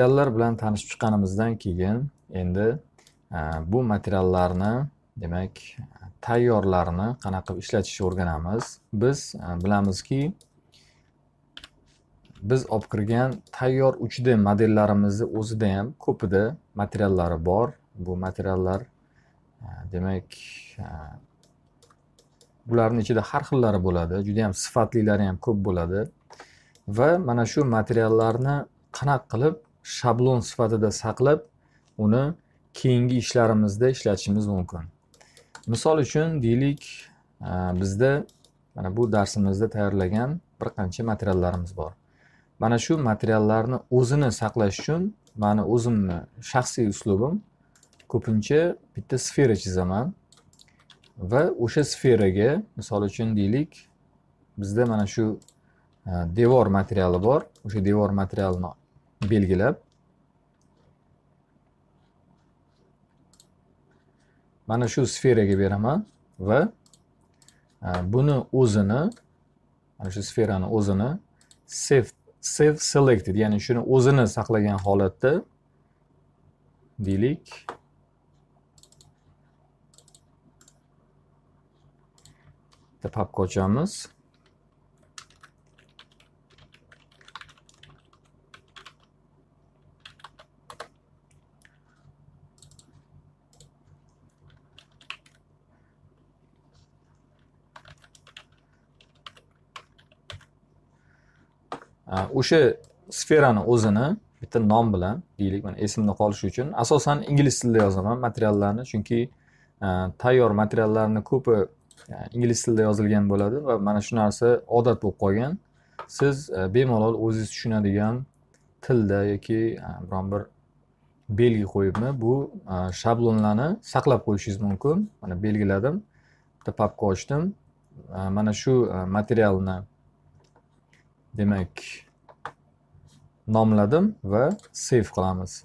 materiallar bilan tanishib chiqqanimizdan keyin endi e, bu materiallarni demak tayyorlarni qanaqa qilib ishlatishni o'rganamiz biz e, bilamizki biz olib kirgan tayyor 3d modellarimizni o'zida ham ko'pida materiallari bor bu materiallar e, demak bularni ichida har xillari bo'ladi juda yam sifatlilari ham ko'p bo'ladi va mana shu materiallarni qanaqa qilib shablon sifatida saqlab uni keyingi ishlarimizda ishlatishimiz mumkin misol uchun deylik e, bizda mana bu darsimizda tayyorlagan bir qancha materiallarimiz bor mana shu materiallarni o'zini saqlash uchun mani o'zimni shaxsiy uslubim ko'pincha bitta sfera chizaman va o'sha sferaga misol uchun deylik bizda mana shu e, devor materiali bor o'sha devor materialini belgilab mana shu sferaga beraman va e, buni o'zini mana shu sferani o'zini save save selected ya'ni shuni o'zini saqlagan holatda deylik bitta papka ochamiz o'sha sferani o'zini bitta nom bilan deylik mana esimda qolishi uchun asosan ingliz tilida yozaman materiallarni chunki tayyor materiallarni ko'pi ingliz tilida yozilgan bo'ladi va mana shu narsa odat bo'lib qolgan siz bemalol o'zingiz tushunadigan tilda yoki biron bir belgi qo'yibmi bu shablonlarni saqlab qo'yishingiz mumkin mana belgiladim bitta papka ochdim mana shu materialni demak nomladim va save qilamiz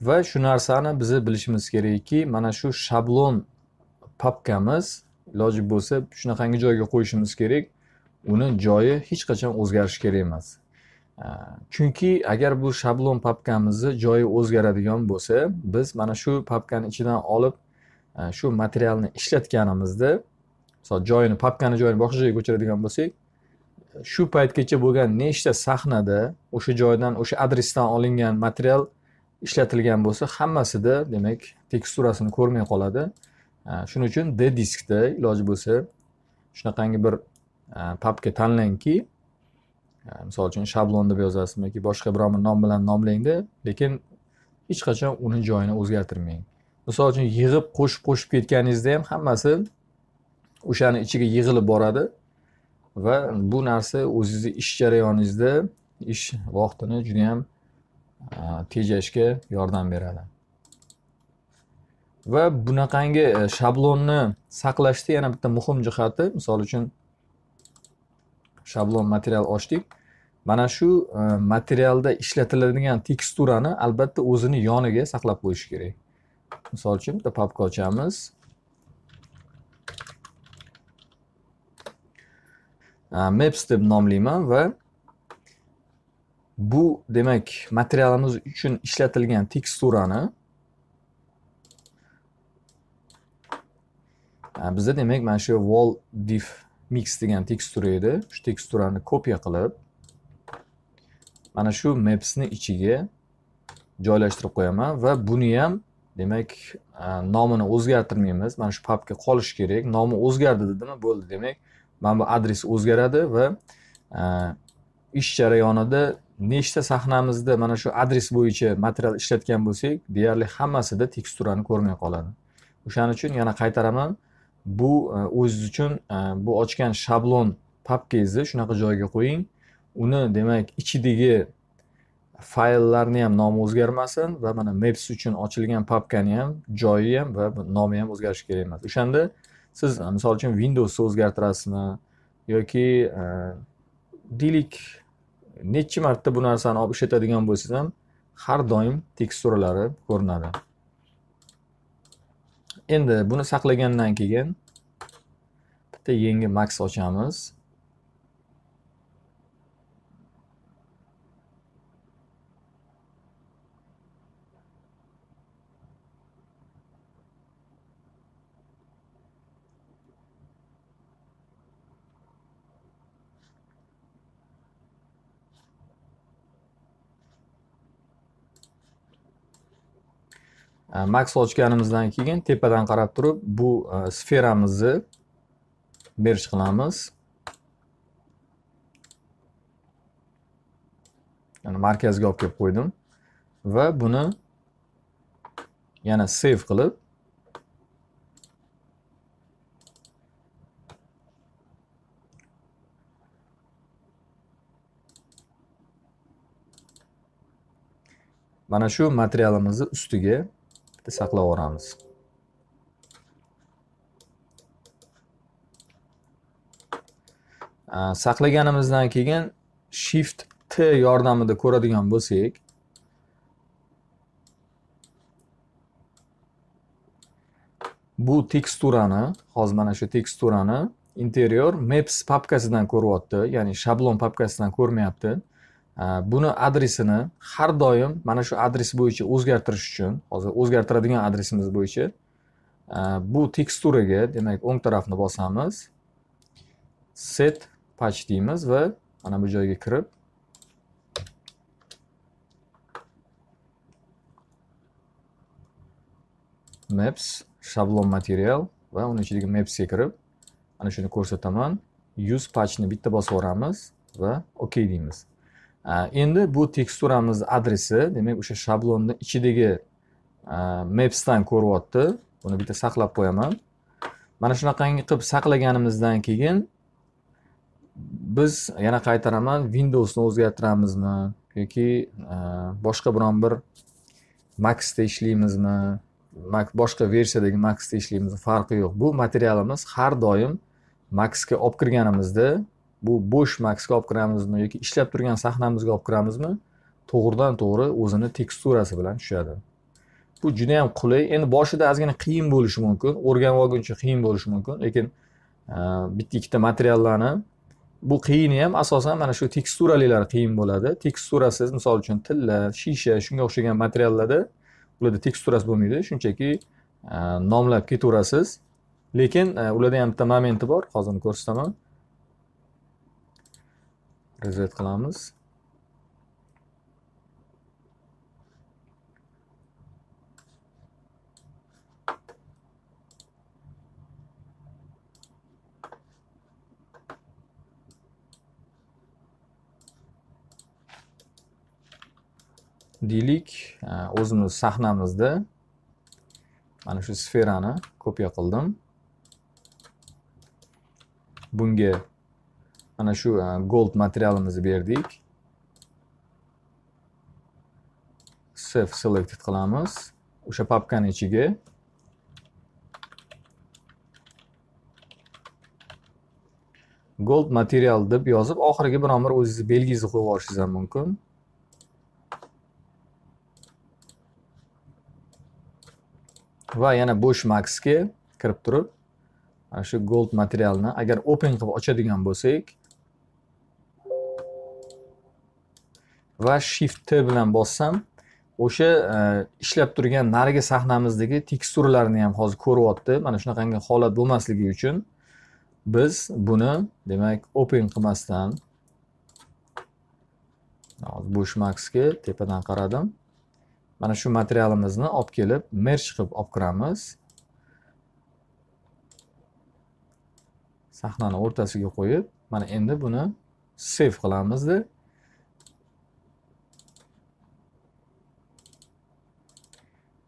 va shu narsani biz bilishimiz kerakki mana shu shablon papkamiz iloji bo'lsa shunaqangi joyga qo'yishimiz kerak uni joyi hech qachon o'zgarishi kerak emas chunki agar bu shablon papkamizni joyi o'zgaradigan bo'lsa biz mana shu papkani ichidan olib shu materialni ishlatganimizda misol joyini papkani joyini boshqa joyga ko'chiradigan bo'lsak shu paytgacha bo'lgan nechta sahnada o'sha joydan o'sha adresdan olingan material ishlatilgan bo'lsa hammasida demak teksturasini ko'rmay qoladi shuning uchun d diskda iloji bo'lsa shunaqangi bir e, papka tanlangki e, misol uchun shablon deb yozasizmi yoki boshqa biron bir nom bilan nomlangda lekin hech qachon uni joyini o'zgartirmang misol uchun yig'ib qo'shib qo'shib ketganingizda ham hammasi o'shani ichiga yig'ilib boradi va bu narsa o'zizni ish jarayoningizda ish vaqtini judayam e, tejashga yordam beradi va bunaqangi e, shablonni saqlashda yana bitta muhim jihati misol uchun shablon material ochdik mana shu e, materialda ishlatiladigan teksturani albatta o'zini yoniga saqlab qo'yish kerak misol uchun bitta papka ochamiz Maps deb nomlayman va bu demak materialimiz uchun ishlatilgan teksturani bizda demak mana shu wall div mix degan tekstura edi shu teksturani kopiya qilib mana shu mapsni ichiga joylashtirib qo'yaman va buni ham demak nomini o'zgartirmaymiz mana shu papka qolishi kerak nomi o'zgardi dedimi bo'ldi demak mana bu adres o'zgaradi va e, ish jarayonida nechta sahnamizda mana shu adres bo'yicha material ishlatgan bo'lsak deyarli hammasida teksturani ko'rmay qoladi o'shaning uchun yana qaytaraman bu e, o'ziz uchun e, bu ochgan shablon papkangizni shunaqa joyga qo'ying uni demak ichidagi fayllarni ham nomi o'zgarmasin va mana maps uchun ochilgan papkani ham joyi ham va nomi ham o'zgarishi kerak emas o'shanda siz misol uchun windowsni o'zgartirasizmi yoki deylik nechi marta bu narsani olib ishlatadigan bo'lsangiz ham har doim teksturalari ko'rinadi endi buni saqlagandan keyin bitta yangi max ochamiz max ochganimizdan keyin tepadan qarab turib bu sferamizni berish qilamiz yani markazga olib kelib qo'ydim va buni yana save qilib mana shu materialimizni ustiga shiftni saqlab yuboramiz saqlaganimizdan keyin shift t yordamida ko'radigan bo'lsak bu teksturani hozir mana shu teksturani interior maps papkasidan ko'ryapti ya'ni shablon papkasidan ko'rmayapti Э, buni adresini har doim mana shu adres bo'yicha o'zgartirish uchun hozir o'zgartiradigan adresimiz bo'yicha e, bu teksturaga demak o'ng tarafni bosamiz set patch deymiz va mana bu joyga kirib maps shablon material va uni ichidagi mapsga kirib ana shuni ko'rsataman use patchni bitta bosib yuboramiz va ok deymiz endi bu teksturamizni adresi demak o'sha shablonni ichidagi e, mapsdan ko'ryapti buni bitta saqlab qo'yaman mana shunaqangi qilib saqlaganimizdan keyin biz yana qaytaraman windowsni o'zgartiramizmi yoki e, boshqa biron bir maxda ishlaymizmi boshqa versiyadagi maxda ishlaymizmi farqi yo'q bu materialimiz har doim maxga olib kirganimizda bu bo'sh maksga olib kiramizmi yoki ishlab turgan sahnamizga olib kiramizmi to'g'ridan to'g'ri o'zini teksturasi bilan tushadi bu juda yam qulay endi boshida ozgina qiyin bo'lishi mumkin o'rganib olguncha qiyin bo'lishi mumkin lekin e, bitta ikkita materiallarni bu qiyini ham asosan mana shu teksturalilar qiyin bo'ladi teksturasiz misol uchun tilla shisha shunga o'xshagan materiallarda ularda teksturasi bo'lmaydi shunchaki e, nomlab ketaverasiz lekin e, ularda ham bitta momenti bor hozir uni ko'rsataman reset qilamiz deylik o'zimiz sahnamizda mana shu sferani kopiya qildim bunga mana shu e, gold materialimizni berdik save select qilamiz o'sha papkani ichiga gold material deb yozib oxiriga biron bir o'zingizni belgingizni qo'yib yuborishingiz ham mumkin va yana bo'sh maxga kirib turib mana shu gold materialni agar open qilib ochadigan bo'lsak va shift t bilan bossam o'sha e, ishlab turgan narigi sahnamizdagi teksturalarni ham hozir ko'ryapti mana shunaqangi holat bo'lmasligi uchun biz buni demak open qilmasdan bo'sh maxga tepadan qaradim mana shu materialimizni olib kelib merch qilib olib kiramiz sahnani o'rtasiga qo'yib mana endi buni save qilamizda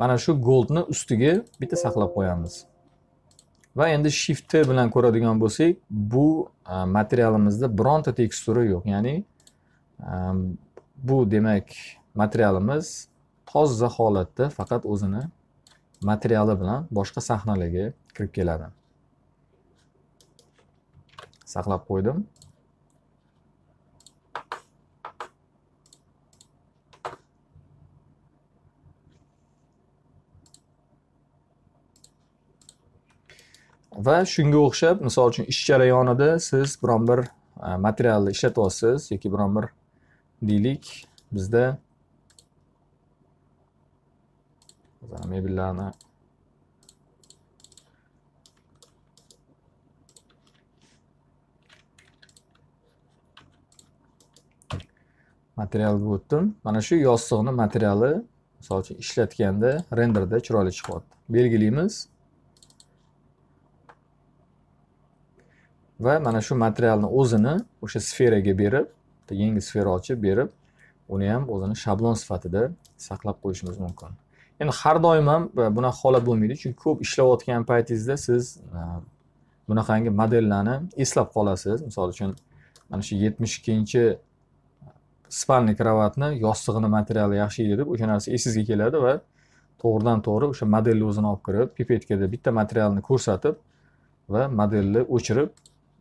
mana shu goldni ustiga bitta saqlab qo'yamiz va endi shift t bilan ko'radigan bo'lsak bu e, materialimizda bironta teksturi yo'q ya'ni e, bu demak materialimiz toza holatda faqat o'zini materiali bilan boshqa sahnalarga kirib keladi saqlab qo'ydim va shunga o'xshab misol uchun ish jarayonida siz biron bir e, materialni ishlatyapsiz yoki biron bir deylik bizda mebellarni materialga o'tdim mana shu yostiqni materiali misol uchun ishlatganda renderda chiroyli chiqyapti belgilaymiz va mana shu materialni o'zini o'sha sferaga berib bitta yangi sfera ochib berib uni ham o'zini shablon sifatida saqlab qo'yishimiz mumkin endi har doim ham e, bunaqa holat bo'lmaydi chunki ko'p ishlayotgan paytingizda siz e, bunaqangi modellarni eslab qolasiz misol uchun mana shu yetmish ikkinchi spalniy kravatni yostig'ini materiali yaxshi edi deb o'sha narsa esingizga keladi va to'g'ridan to'g'ri o'sha modelni o'zini olib kirib pipetkada bitta materialni ko'rsatib va modelni o'chirib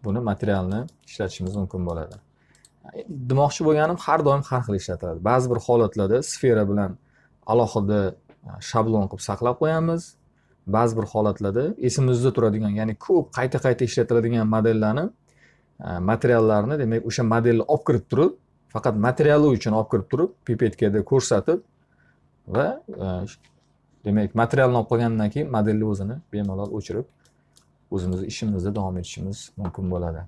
buni materialni ishlatishimiz mumkin bo'ladi demoqchi bo'lganim har doim har xil ishlatiladi ba'zi bir holatlarda sfera bilan alohida e, shablon qilib saqlab qo'yamiz ba'zi bir holatlarda esimizda turadigan ya'ni ko'p qayta qayta ishlatiladigan modellarni e, materiallarni demak o'sha modelni olib kirib turib faqat materiali uchun olib kirib turib pipetkada ko'rsatib va e, demak materialni olib qolgandan keyin modelni o'zini bemalol o'chirib o'zimizni ishimizda davom etishimiz mumkin bo'ladi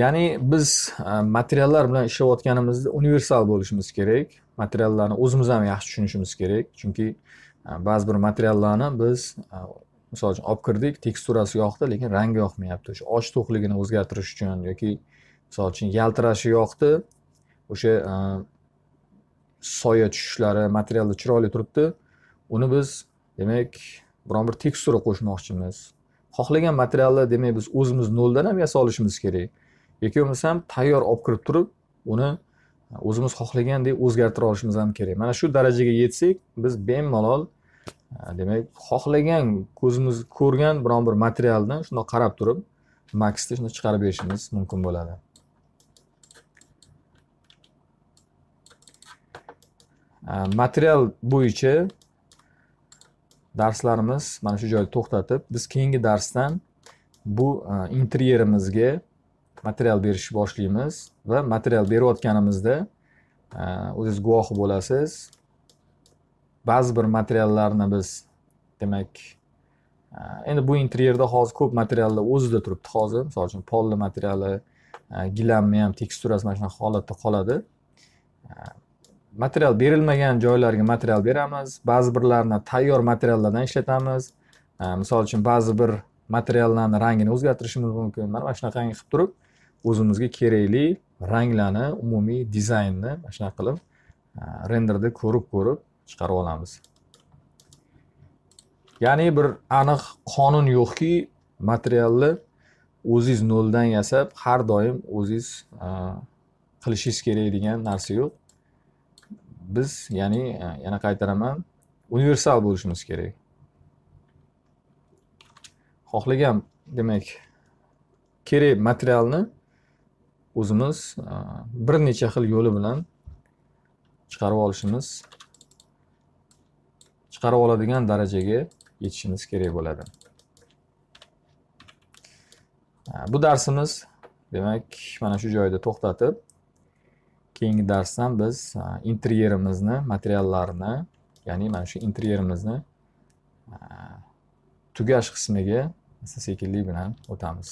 ya'ni biz e, materiallar bilan ishlayotganimizda universal bo'lishimiz kerak materiallarni o'zimiz ham yaxshi tushunishimiz kerak chunki e, ba'zi bir materiallarni biz e, misol uchun olib kirdik teksturasi yoqdi lekin rangi yoqmayapti o'sha och to'qligini o'zgartirish uchun yoki misol uchun yaltirashi yoqdi o'sha soya tushishlari materialda chiroyli turibdi uni biz demak biron bir tekstura qo'shmoqchimiz xohlagan materialni demak biz o'zimiz noldan ham yasay olishimiz kerak yoki bo'lmasam tayyor olib kirib turib uni e, o'zimiz xohlagandek o'zgartira olishimiz ham kerak mana shu darajaga yetsak biz bemalol e, demak xohlagan ko'zimiz ko'rgan biron bir materialni shundoq qarab turib maksni shundoq chiqarib berishimiz mumkin bo'ladi material bo'yicha darslarimiz mana shu joyda to'xtatib biz keyingi darsdan bu interyerimizga material berishni boshlaymiz va material berayotganimizda o'zingiz guvohi bo'lasiz ba'zi bir materiallarni biz demak э, endi bu interyerda hozir ko'p materiallar o'zida turibdi hozir misol uchun polli materiali э, gilamni ham teksturasi mana shunaqa holatda qoladi э, material berilmagan joylarga material beramiz ba'zi birlarini tayyor materiallardan ishlatamiz misol uchun ba'zi bir materiallarni rangini o'zgartirishimiz mumkin mana mana shunaqangi qilib turib o'zimizga kerakli ranglarni umumiy dizaynni mana shunaqa qilib renderda ko'rib ko'rib chiqarib olamiz ya'ni bir aniq qonun yo'qki materialni o'ziz noldan yasab har doim o'ziz qilishingiz kerak degan narsa yo'q biz ya'ni e, yana qaytaraman universal bo'lishimiz kerak xohlagan demak kerak materialni o'zimiz e, bir necha xil yo'li bilan chiqarib olishimiz chiqarib oladigan darajaga yetishimiz kerak bo'ladi e, bu darsimiz demak mana shu joyda to'xtatib keyingi darsdan biz e, interyerimizni materiallarini ya'ni mana shu interyerimizni e, tugash qismiga asta sekinlik bilan o'tamiz